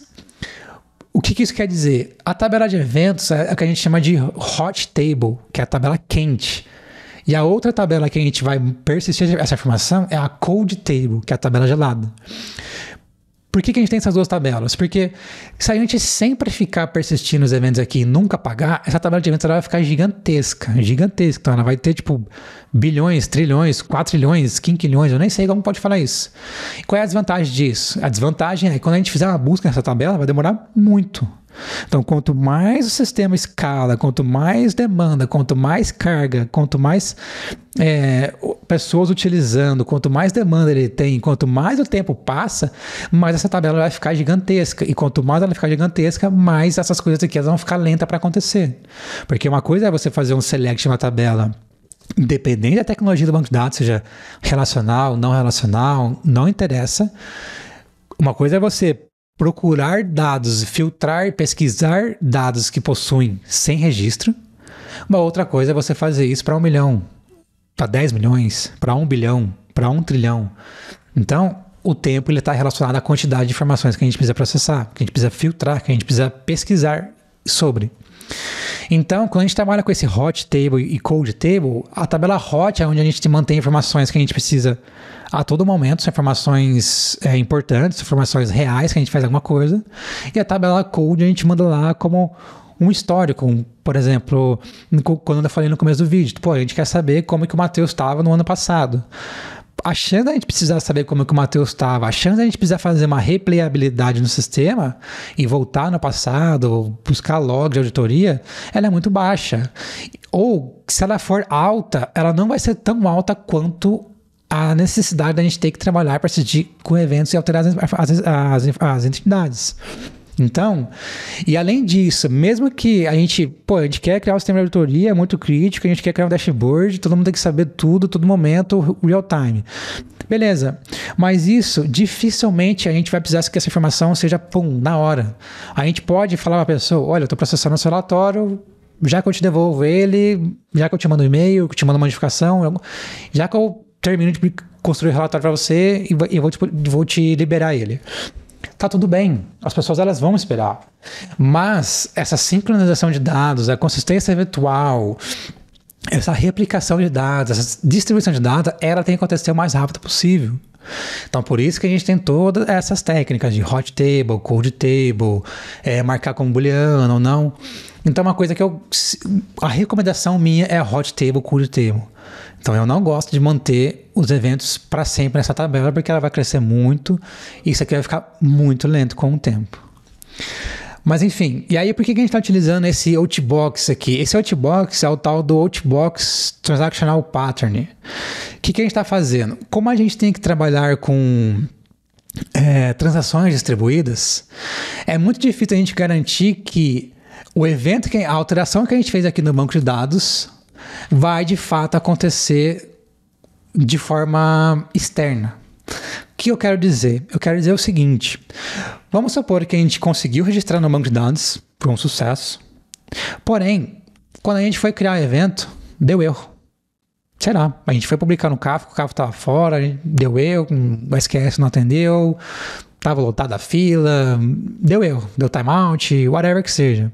O que, que, isso quer dizer? A tabela de eventos é a que a gente chama de hot table, que é a tabela quente. E a outra tabela que a gente vai persistir essa afirmação é a cold table, que é a tabela gelada. Por que, que a gente tem essas duas tabelas? Porque se a gente sempre ficar persistindo nos eventos aqui e nunca pagar, essa tabela de eventos ela vai ficar gigantesca, gigantesca. Então ela vai ter, tipo, bilhões, trilhões, quatro trilhões, quinquilhões, eu nem sei como pode falar isso. E qual é a desvantagem disso? A desvantagem é que quando a gente fizer uma busca nessa tabela, vai demorar muito. Então, quanto mais o sistema escala, quanto mais demanda, quanto mais carga, quanto mais é, pessoas utilizando, quanto mais demanda ele tem, quanto mais o tempo passa, mais essa tabela vai ficar gigantesca. E quanto mais ela ficar gigantesca, mais essas coisas aqui vão ficar lentas para acontecer. Porque uma coisa é você fazer um select na tabela independente da tecnologia do banco de dados, seja relacional, não relacional, não interessa. Uma coisa é você procurar dados, filtrar, pesquisar dados que possuem sem registro. Uma outra coisa é você fazer isso para um milhão, para 10 milhões, para um bilhão, para um trilhão. Então, o tempo está relacionado à quantidade de informações que a gente precisa processar, que a gente precisa filtrar, que a gente precisa pesquisar sobre. Então, quando a gente trabalha com esse hot table e cold table, a tabela hot é onde a gente mantém informações que a gente precisa a todo momento, são informações é, importantes, são informações reais que a gente faz alguma coisa. E a tabela cold a gente manda lá como um histórico, por exemplo, quando eu falei no começo do vídeo, pô, tipo, a gente quer saber como que o Matheus estava no ano passado a chance da gente precisar saber como que o Matheus estava, a chance da gente precisar fazer uma replayabilidade no sistema e voltar no passado, buscar log de auditoria, ela é muito baixa. Ou se ela for alta, ela não vai ser tão alta quanto a necessidade da gente ter que trabalhar para decidir com eventos e alterar as, as, as, as entidades. Então, e além disso, mesmo que a gente, pô, a gente quer criar um sistema de auditoria, é muito crítico, a gente quer criar um dashboard, todo mundo tem que saber tudo, todo momento, real time. Beleza, mas isso dificilmente a gente vai precisar que essa informação seja pum, na hora. A gente pode falar para a pessoa: olha, eu estou processando o seu relatório, já que eu te devolvo ele, já que eu te mando um e-mail, que eu te mando uma notificação, já que eu termino de construir o relatório para você e vou te, vou te liberar ele tá tudo bem. As pessoas elas vão esperar. Mas essa sincronização de dados, a consistência virtual, essa replicação de dados, essa distribuição de dados, ela tem que acontecer o mais rápido possível. Então, por isso que a gente tem todas essas técnicas de hot table, cold table, é, marcar como booleano ou não. Então, uma coisa que eu. A recomendação minha é hot table, cold table. Então eu não gosto de manter os eventos para sempre nessa tabela, porque ela vai crescer muito e isso aqui vai ficar muito lento com o tempo. Mas enfim, e aí por que, a gente está utilizando esse Outbox aqui? Esse Outbox é o tal do Outbox Transactional Pattern. O que, que a gente está fazendo? Como a gente tem que trabalhar com é, transações distribuídas, é muito difícil a gente garantir que o evento, que a alteração que a gente fez aqui no banco de dados vai de fato acontecer de forma externa. O que eu quero dizer? Eu quero dizer o seguinte: vamos supor que a gente conseguiu registrar no banco de dados, foi um sucesso. Porém, quando a gente foi criar o evento, deu erro. Será? A gente foi publicar no Kafka, o Kafka estava fora, deu erro, o SQS não atendeu, estava lotada a fila, deu erro, deu timeout, whatever que seja.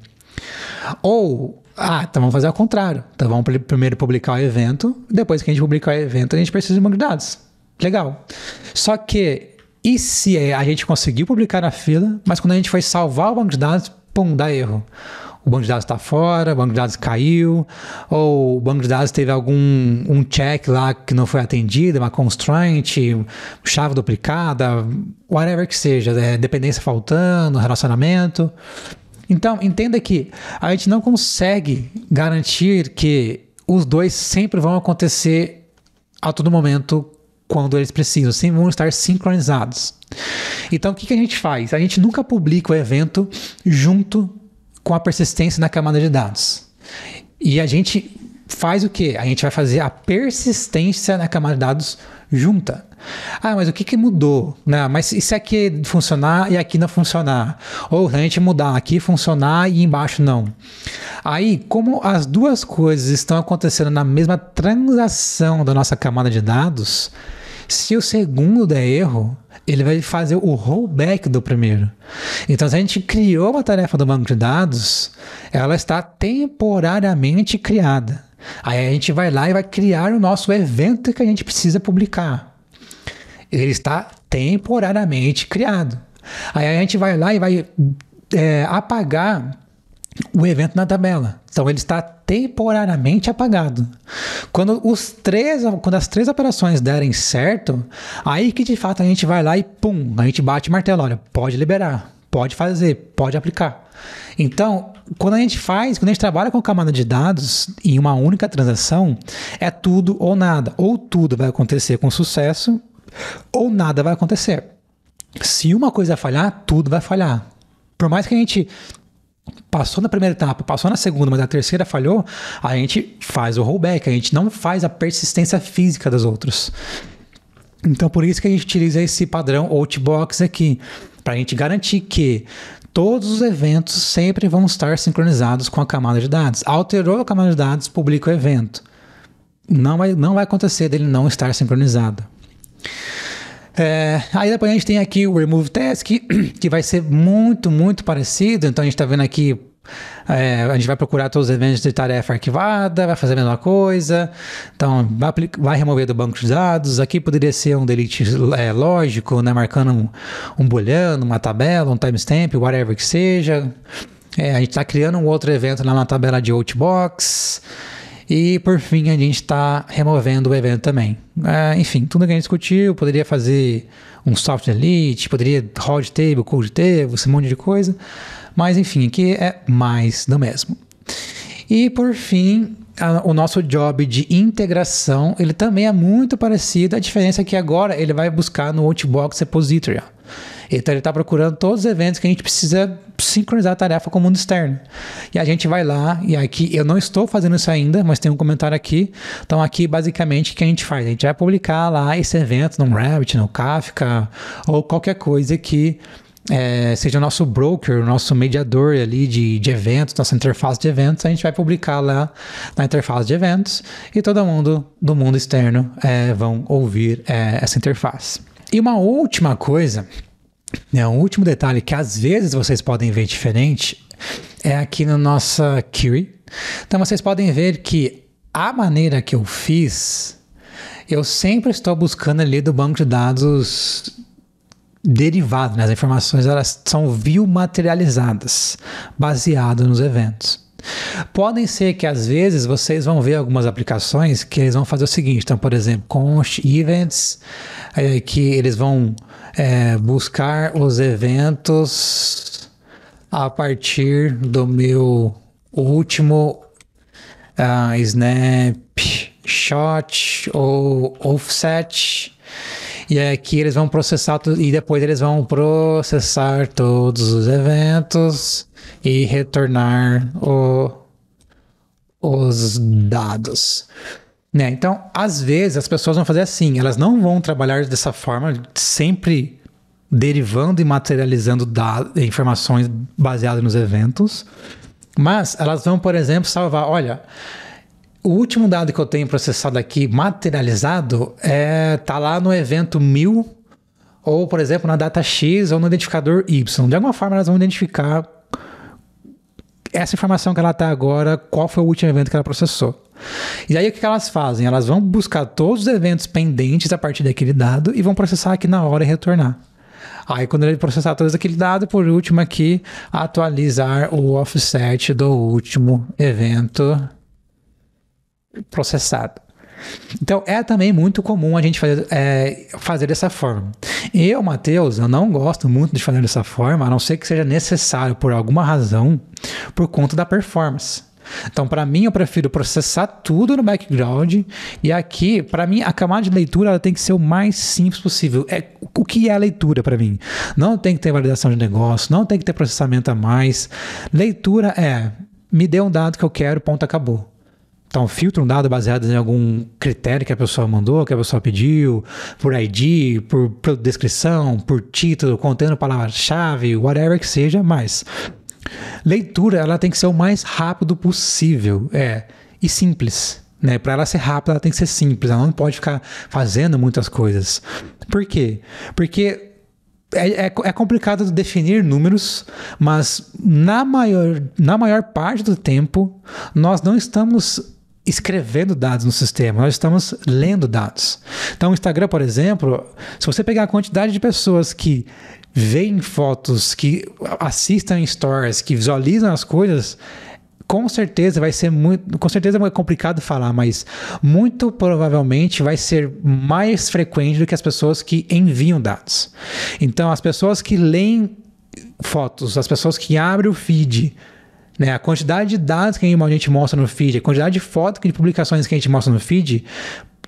Ou ah, então vamos fazer ao contrário. Então vamos primeiro publicar o evento, depois que a gente publicar o evento, a gente precisa de banco de dados. Legal. Só que, e se é, a gente conseguiu publicar na fila, mas quando a gente foi salvar o banco de dados, pum, dá erro. O banco de dados está fora, o banco de dados caiu, ou o banco de dados teve algum um check lá que não foi atendido, uma constraint, chave duplicada, whatever que seja, é, dependência faltando, relacionamento. Então, entenda que a gente não consegue garantir que os dois sempre vão acontecer a todo momento quando eles precisam, sempre vão estar sincronizados. Então, o que, que a gente faz? A gente nunca publica o evento junto com a persistência na camada de dados. E a gente faz o que? A gente vai fazer a persistência na camada de dados junta. Ah, mas o que, que mudou? né? mas isso aqui funcionar e aqui não funcionar. Ou a gente mudar aqui funcionar e embaixo não. Aí, como as duas coisas estão acontecendo na mesma transação da nossa camada de dados, se o segundo der erro, ele vai fazer o rollback do primeiro. Então, se a gente criou uma tarefa do banco de dados, ela está temporariamente criada. Aí a gente vai lá e vai criar o nosso evento que a gente precisa publicar ele está temporariamente criado. Aí a gente vai lá e vai é, apagar o evento na tabela. Então ele está temporariamente apagado. Quando, os três, quando as três operações derem certo, aí que de fato a gente vai lá e pum, a gente bate o martelo, olha, pode liberar, pode fazer, pode aplicar. Então, quando a gente faz, quando a gente trabalha com camada de dados em uma única transação, é tudo ou nada. Ou tudo vai acontecer com sucesso, ou nada vai acontecer. Se uma coisa falhar, tudo vai falhar. Por mais que a gente passou na primeira etapa, passou na segunda, mas a terceira falhou, a gente faz o rollback, a gente não faz a persistência física das outros. Então, por isso que a gente utiliza esse padrão Outbox aqui, para a gente garantir que todos os eventos sempre vão estar sincronizados com a camada de dados. Alterou a camada de dados, publica o evento. Não vai, não vai acontecer dele não estar sincronizado. É, aí depois a gente tem aqui o Remove Task, que vai ser muito, muito parecido. Então a gente está vendo aqui é, a gente vai procurar todos os eventos de tarefa arquivada, vai fazer a mesma coisa. Então, vai, vai remover do banco de dados. Aqui poderia ser um delete é, lógico, né? marcando um, um booleano, uma tabela, um timestamp, whatever que seja. É, a gente está criando um outro evento lá na tabela de Outbox. E por fim, a gente está removendo o evento também. Uh, enfim, tudo que a gente discutiu, poderia fazer um software elite, poderia hot table, cold table, esse monte de coisa. Mas enfim, aqui é mais do mesmo. E por fim, a, o nosso job de integração, ele também é muito parecido. A diferença é que agora ele vai buscar no Outbox Repository. Então ele está procurando todos os eventos que a gente precisa sincronizar a tarefa com o mundo externo. E a gente vai lá, e aqui eu não estou fazendo isso ainda, mas tem um comentário aqui. Então, aqui basicamente o que a gente faz? A gente vai publicar lá esse evento no Rabbit, no Kafka, ou qualquer coisa que é, seja o nosso broker, o nosso mediador ali de, de eventos, nossa interface de eventos, a gente vai publicar lá na interface de eventos e todo mundo do mundo externo é, vão ouvir é, essa interface. E uma última coisa né, um último detalhe que às vezes vocês podem ver diferente é aqui na nossa query. Então vocês podem ver que a maneira que eu fiz, eu sempre estou buscando ali do banco de dados derivado, né? as informações elas são view materializadas, baseado nos eventos. Podem ser que às vezes vocês vão ver algumas aplicações que eles vão fazer o seguinte, então, por exemplo, const events, é, que eles vão é, buscar os eventos a partir do meu último uh, ah, snapshot ou offset. E aqui é eles vão processar e depois eles vão processar todos os eventos e retornar o, os dados. Né? Então, às vezes as pessoas vão fazer assim, elas não vão trabalhar dessa forma, sempre derivando e materializando dados, informações baseadas nos eventos, mas elas vão, por exemplo, salvar, olha, o último dado que eu tenho processado aqui, materializado, é tá lá no evento 1000 ou, por exemplo, na data X ou no identificador Y. De alguma forma, elas vão identificar essa informação que ela está agora, qual foi o último evento que ela processou. E aí o que elas fazem? Elas vão buscar todos os eventos pendentes a partir daquele dado e vão processar aqui na hora e retornar. Aí quando ele processar todos aquele dado, por último aqui, atualizar o offset do último evento processado. Então é também muito comum a gente fazer, é, fazer dessa forma. Eu, Matheus, eu não gosto muito de fazer dessa forma, a não ser que seja necessário por alguma razão, por conta da performance. Então, para mim, eu prefiro processar tudo no background. E aqui, para mim, a camada de leitura ela tem que ser o mais simples possível. É o que é a leitura para mim? Não tem que ter validação de negócio, não tem que ter processamento a mais. Leitura é me dê um dado que eu quero, ponto, acabou então, um dado baseado em algum critério que a pessoa mandou, que a pessoa pediu, por ID, por, por descrição, por título, contendo palavra-chave, whatever que seja, mas leitura ela tem que ser o mais rápido possível, é, e simples. Né? Para ela ser rápida, ela tem que ser simples, ela não pode ficar fazendo muitas coisas. Por quê? Porque é, é, é, complicado definir números, mas na maior, na maior parte do tempo nós não estamos escrevendo dados no sistema, nós estamos lendo dados. Então, o Instagram, por exemplo, se você pegar a quantidade de pessoas que veem fotos, que assistem stories, que visualizam as coisas, com certeza vai ser muito, com certeza é complicado falar, mas muito provavelmente vai ser mais frequente do que as pessoas que enviam dados. Então, as pessoas que leem fotos, as pessoas que abrem o feed, né? A quantidade de dados que a gente mostra no feed, a quantidade de fotos de publicações que a gente mostra no feed,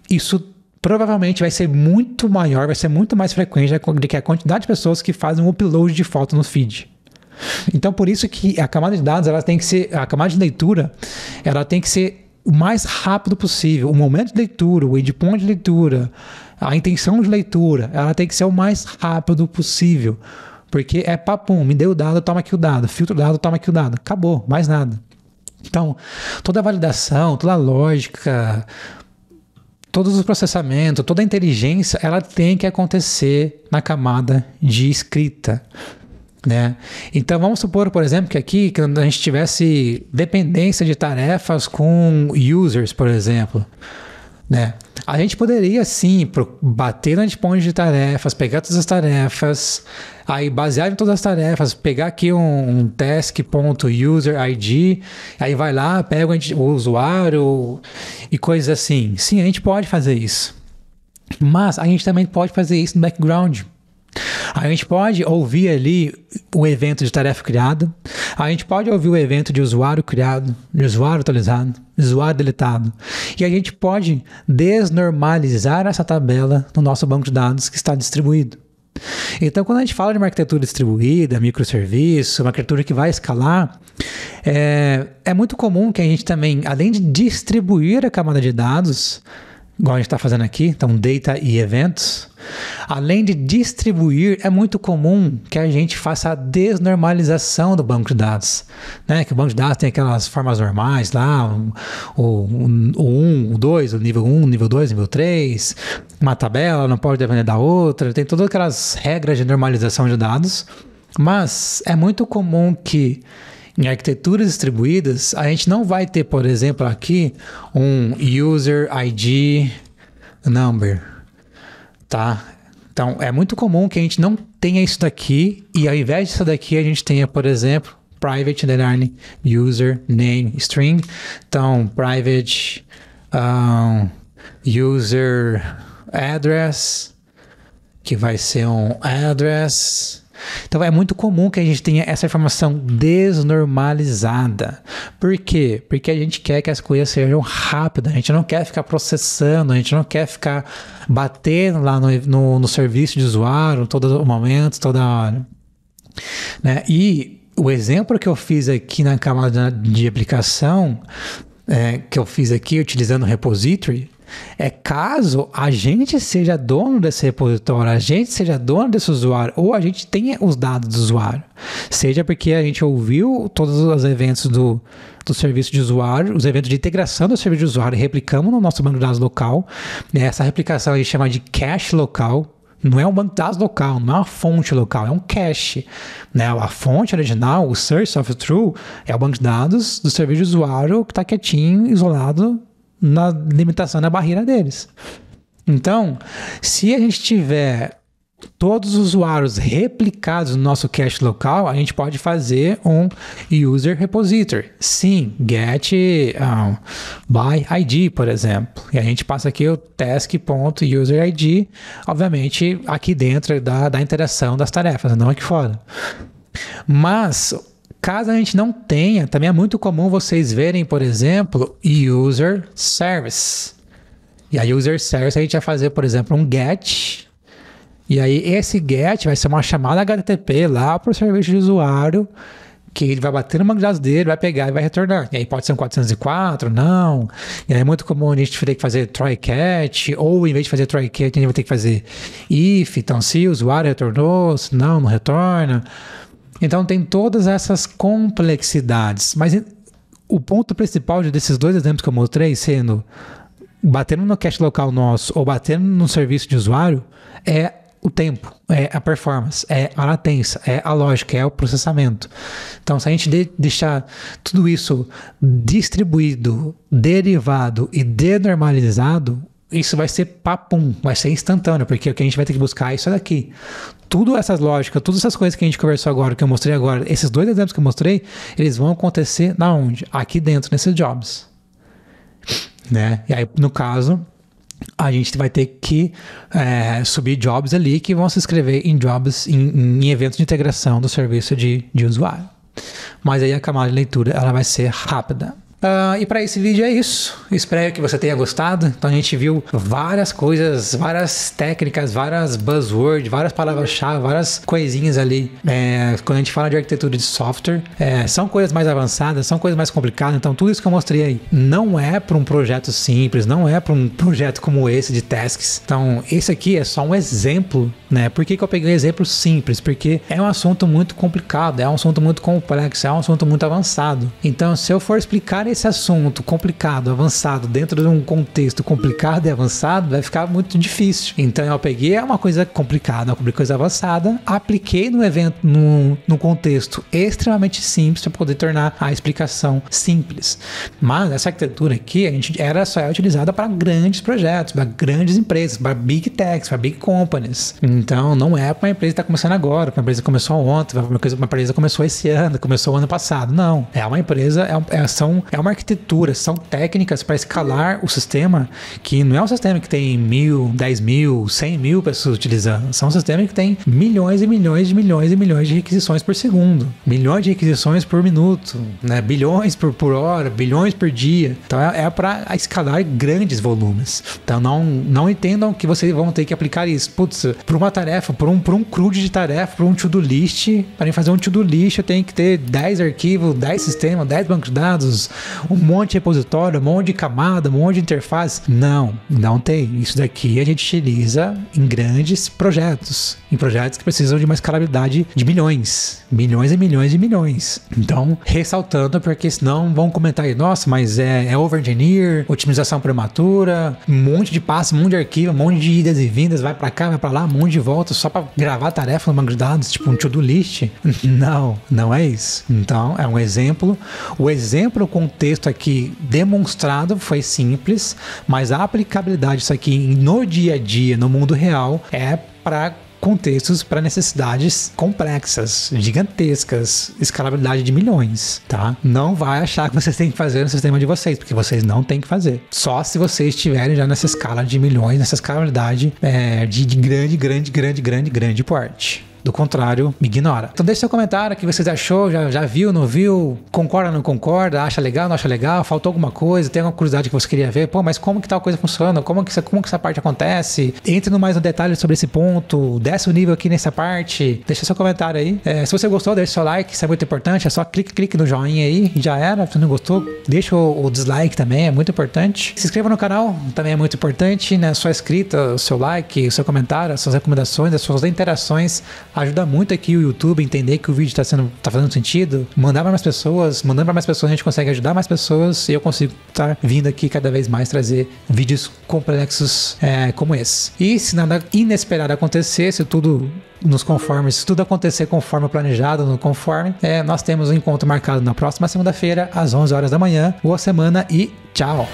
isso provavelmente vai ser muito maior, vai ser muito mais frequente do que a quantidade de pessoas que fazem um upload de foto no feed. Então, por isso que a camada de dados, ela tem que ser, a camada de leitura, ela tem que ser o mais rápido possível. O momento de leitura, o endpoint de leitura, a intenção de leitura, ela tem que ser o mais rápido possível. Porque é papum, me deu o dado, toma aqui o dado, filtro o dado, toma aqui o dado. Acabou, mais nada. Então, toda a validação, toda a lógica, todos os processamentos, toda a inteligência, ela tem que acontecer na camada de escrita. Né? Então vamos supor, por exemplo, que aqui que a gente tivesse dependência de tarefas com users, por exemplo. Né? A gente poderia sim bater no ponte de tarefas, pegar todas as tarefas, Aí, baseado em todas as tarefas, pegar aqui um, um task.userid, aí vai lá, pega o usuário e coisas assim. Sim, a gente pode fazer isso. Mas a gente também pode fazer isso no background. A gente pode ouvir ali o evento de tarefa criada, a gente pode ouvir o evento de usuário criado, de usuário atualizado, de usuário deletado, e a gente pode desnormalizar essa tabela no nosso banco de dados que está distribuído. Então, quando a gente fala de uma arquitetura distribuída, microserviço, uma arquitetura que vai escalar, é, é muito comum que a gente também, além de distribuir a camada de dados, igual a gente está fazendo aqui, então data e eventos. Além de distribuir, é muito comum que a gente faça a desnormalização do banco de dados. Né? Que o banco de dados tem aquelas formas normais lá, o, 1, o 2, o nível 1, nível 2, nível 3, uma tabela, não pode depender da outra, tem todas aquelas regras de normalização de dados. Mas é muito comum que em arquiteturas distribuídas, a gente não vai ter, por exemplo, aqui um user ID number, tá? Então, é muito comum que a gente não tenha isso daqui e ao invés disso daqui a gente tenha, por exemplo, private underline user name string. Então, private um, user address, que vai ser um address então é muito comum que a gente tenha essa informação desnormalizada. Por quê? Porque a gente quer que as coisas sejam rápidas, a gente não quer ficar processando, a gente não quer ficar batendo lá no, no, no serviço de usuário todo momento, toda hora. Né? E o exemplo que eu fiz aqui na camada de aplicação, é, que eu fiz aqui utilizando o repository, é caso a gente seja dono desse repositório, a gente seja dono desse usuário, ou a gente tenha os dados do usuário. Seja porque a gente ouviu todos os eventos do, do serviço de usuário, os eventos de integração do serviço de usuário, e replicamos no nosso banco de dados local. Né? Essa replicação a gente chama de cache local, não é um banco de dados local, não é uma fonte local, é um cache. Né? A fonte original, o source of True, é o banco de dados do serviço de usuário que está quietinho, isolado na limitação, na barreira deles. Então, se a gente tiver todos os usuários replicados no nosso cache local, a gente pode fazer um user repository. Sim, get um, ah, by ID, por exemplo. E a gente passa aqui o task.userid, obviamente aqui dentro da, da interação das tarefas, não aqui fora. Mas Caso a gente não tenha, também é muito comum vocês verem, por exemplo, user service. E aí, user service, a gente vai fazer, por exemplo, um get. E aí, esse get vai ser uma chamada HTTP lá para o serviço de usuário, que ele vai bater no grade dele, vai pegar e vai retornar. E aí, pode ser um 404, não. E aí, é muito comum a gente ter que fazer try catch, ou em vez de fazer try catch, a gente vai ter que fazer if. Então, se o usuário retornou, se não, não retorna. Então tem todas essas complexidades. Mas o ponto principal desses dois exemplos que eu mostrei, sendo batendo no cache local nosso ou batendo no serviço de usuário, é o tempo, é a performance, é a latência, é a lógica, é o processamento. Então, se a gente de deixar tudo isso distribuído, derivado e denormalizado, isso vai ser papum, vai ser instantâneo, porque o que a gente vai ter que buscar é isso daqui. Tudo essas lógicas, todas essas coisas que a gente conversou agora, que eu mostrei agora, esses dois exemplos que eu mostrei, eles vão acontecer na onde? Aqui dentro, nesses jobs. Né? E aí, no caso, a gente vai ter que é, subir jobs ali que vão se inscrever em jobs, em, em eventos de integração do serviço de, de usuário. Mas aí a camada de leitura ela vai ser rápida. Uh, e para esse vídeo é isso. Espero que você tenha gostado. Então a gente viu várias coisas, várias técnicas, várias buzzwords, várias palavras-chave, várias coisinhas ali. É, quando a gente fala de arquitetura de software, é, são coisas mais avançadas, são coisas mais complicadas. Então tudo isso que eu mostrei aí não é para um projeto simples, não é para um projeto como esse de tasks. Então esse aqui é só um exemplo, né? Por que, que eu peguei um exemplo simples? Porque é um assunto muito complicado, é um assunto muito complexo, é um assunto muito avançado. Então se eu for explicar esse assunto complicado, avançado, dentro de um contexto complicado e avançado, vai ficar muito difícil. Então eu peguei é uma coisa complicada, uma coisa avançada, apliquei no evento, num, num contexto extremamente simples para poder tornar a explicação simples. Mas essa arquitetura aqui, a gente era só é utilizada para grandes projetos, para grandes empresas, para big techs, para big companies. Então não é para uma empresa que está começando agora, para uma empresa que começou ontem, para uma empresa que começou esse ano, começou ano passado. Não. É uma empresa, é, é, são, é é uma arquitetura, são técnicas para escalar o sistema, que não é um sistema que tem mil, dez mil, cem mil pessoas utilizando. São um sistema que tem milhões e milhões de milhões e milhões de requisições por segundo, milhões de requisições por minuto, né? bilhões por, por hora, bilhões por dia. Então é, é para escalar grandes volumes. Então não, não entendam que vocês vão ter que aplicar isso. Putz, para uma tarefa, para um, um crude de tarefa, para um to-do list, para fazer um to-do list eu tenho que ter 10 arquivos, 10 sistemas, 10 bancos de dados, um monte de repositório, um monte de camada, um monte de interface. Não, não tem. Isso daqui a gente utiliza em grandes projetos, em projetos que precisam de uma escalabilidade de milhões, milhões e milhões e milhões. Então, ressaltando, porque senão vão comentar aí, nossa, mas é, é over-engineer, otimização prematura, um monte de passos, um monte de arquivo, um monte de idas e vindas, vai para cá, vai para lá, um monte de voltas só para gravar tarefa no banco de dados, tipo um to-do list. Não, não é isso. Então, é um exemplo. O exemplo com texto aqui demonstrado foi simples, mas a aplicabilidade disso aqui no dia a dia, no mundo real, é para contextos para necessidades complexas, gigantescas, escalabilidade de milhões, tá? Não vai achar que vocês têm que fazer no sistema de vocês, porque vocês não têm que fazer. Só se vocês estiverem já nessa escala de milhões, nessa escalabilidade é, de, de grande, grande, grande, grande, grande porte. Do contrário, me ignora. Então deixe seu comentário, o que vocês achou, já, já viu, não viu, concorda, não concorda, acha legal, não acha legal, faltou alguma coisa, tem alguma curiosidade que você queria ver, pô, mas como que tal coisa funciona, como que, como que essa parte acontece, entre no mais um detalhe sobre esse ponto, desce o nível aqui nessa parte, deixa seu comentário aí. É, se você gostou, deixa seu like, isso é muito importante, é só clique, clique no joinha aí, já era. Se não gostou, deixa o, o dislike também, é muito importante. Se inscreva no canal, também é muito importante, né, sua inscrita, o seu like, o seu comentário, as suas recomendações, as suas interações ajuda muito aqui o YouTube entender que o vídeo está sendo tá fazendo sentido, mandar para mais pessoas, mandando para mais pessoas a gente consegue ajudar mais pessoas e eu consigo estar tá vindo aqui cada vez mais trazer vídeos complexos é, como esse. E se nada inesperado acontecer, se tudo nos conformes, se tudo acontecer conforme planejado, no conforme, é, nós temos um encontro marcado na próxima segunda-feira às 11 horas da manhã. Boa semana e tchau.